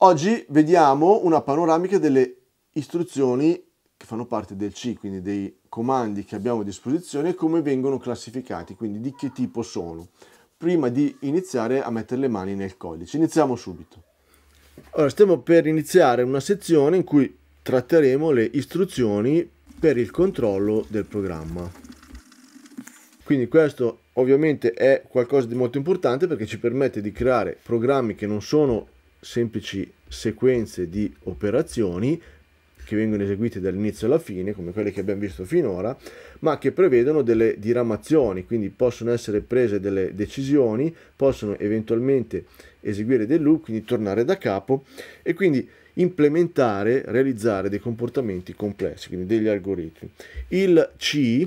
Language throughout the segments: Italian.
Oggi vediamo una panoramica delle istruzioni che fanno parte del C, quindi dei comandi che abbiamo a disposizione e come vengono classificati, quindi di che tipo sono, prima di iniziare a mettere le mani nel codice. Iniziamo subito. Allora, stiamo per iniziare una sezione in cui tratteremo le istruzioni per il controllo del programma. Quindi questo ovviamente è qualcosa di molto importante perché ci permette di creare programmi che non sono semplici sequenze di operazioni che vengono eseguite dall'inizio alla fine, come quelle che abbiamo visto finora, ma che prevedono delle diramazioni, quindi possono essere prese delle decisioni, possono eventualmente eseguire dei loop, quindi tornare da capo e quindi implementare, realizzare dei comportamenti complessi, quindi degli algoritmi. Il C,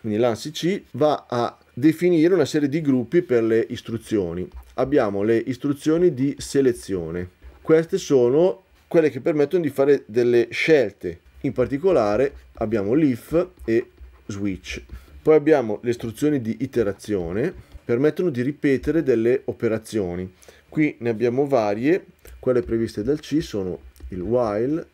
quindi l'ANSI C, va a definire una serie di gruppi per le istruzioni abbiamo le istruzioni di selezione. Queste sono quelle che permettono di fare delle scelte. In particolare abbiamo l'if e switch. Poi abbiamo le istruzioni di iterazione, permettono di ripetere delle operazioni. Qui ne abbiamo varie, quelle previste dal C sono il while,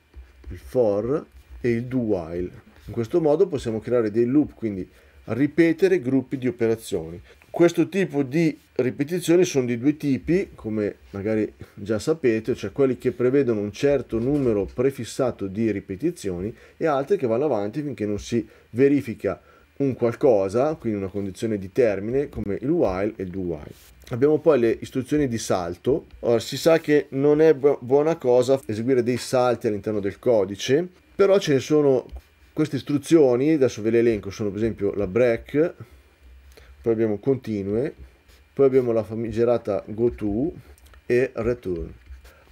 il for e il do while. In questo modo possiamo creare dei loop, quindi ripetere gruppi di operazioni. Questo tipo di ripetizioni sono di due tipi, come magari già sapete, cioè quelli che prevedono un certo numero prefissato di ripetizioni e altri che vanno avanti finché non si verifica un qualcosa, quindi una condizione di termine come il while e il do while. Abbiamo poi le istruzioni di salto. Ora si sa che non è buona cosa eseguire dei salti all'interno del codice, però ce ne sono queste istruzioni, adesso ve le elenco, sono per esempio la break, poi abbiamo continue, poi abbiamo la famigerata go to e Return.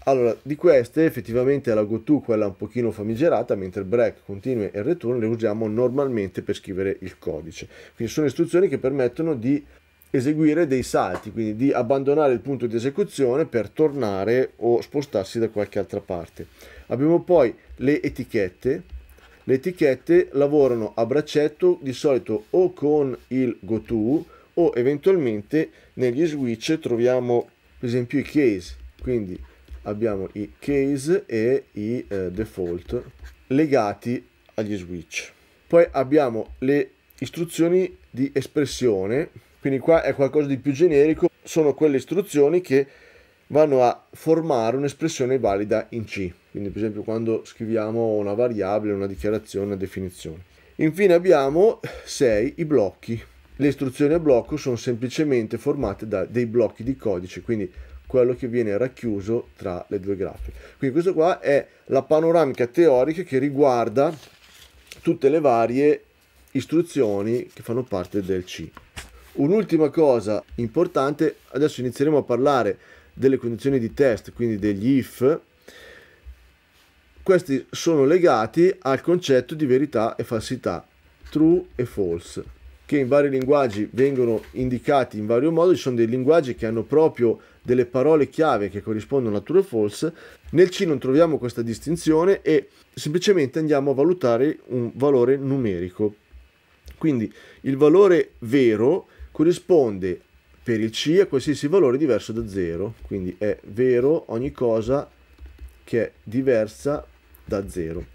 Allora, di queste effettivamente la go GoTo, quella un pochino famigerata, mentre break, continue e return le usiamo normalmente per scrivere il codice. Quindi sono istruzioni che permettono di eseguire dei salti, quindi di abbandonare il punto di esecuzione per tornare o spostarsi da qualche altra parte. Abbiamo poi le etichette, le etichette lavorano a braccetto di solito o con il GoTo o eventualmente negli switch troviamo per esempio i case, quindi abbiamo i case e i eh, default legati agli switch. Poi abbiamo le istruzioni di espressione, quindi qua è qualcosa di più generico, sono quelle istruzioni che vanno a formare un'espressione valida in C quindi per esempio quando scriviamo una variabile, una dichiarazione, una definizione. Infine abbiamo 6 i blocchi. Le istruzioni a blocco sono semplicemente formate da dei blocchi di codice, quindi quello che viene racchiuso tra le due grafiche. Quindi questo qua è la panoramica teorica che riguarda tutte le varie istruzioni che fanno parte del C. Un'ultima cosa importante, adesso inizieremo a parlare delle condizioni di test, quindi degli if, questi sono legati al concetto di verità e falsità, true e false, che in vari linguaggi vengono indicati in vario modo, ci sono dei linguaggi che hanno proprio delle parole chiave che corrispondono a true e false, nel C non troviamo questa distinzione e semplicemente andiamo a valutare un valore numerico. Quindi il valore vero corrisponde per il C a qualsiasi valore diverso da 0, quindi è vero ogni cosa che è diversa da 0,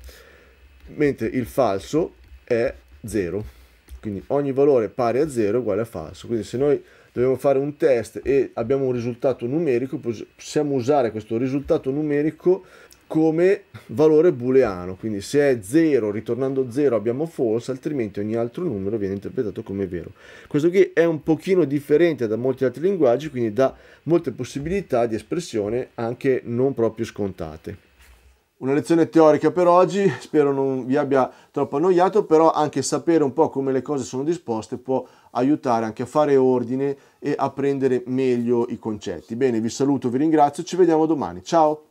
mentre il falso è 0. Quindi ogni valore pari a 0 è uguale a falso. Quindi se noi dobbiamo fare un test e abbiamo un risultato numerico, possiamo usare questo risultato numerico come valore booleano, quindi se è 0 ritornando 0 abbiamo false, altrimenti ogni altro numero viene interpretato come vero. Questo qui è un pochino differente da molti altri linguaggi, quindi dà molte possibilità di espressione anche non proprio scontate. Una lezione teorica per oggi, spero non vi abbia troppo annoiato, però anche sapere un po' come le cose sono disposte può aiutare anche a fare ordine e a prendere meglio i concetti. Bene, vi saluto, vi ringrazio, ci vediamo domani. Ciao!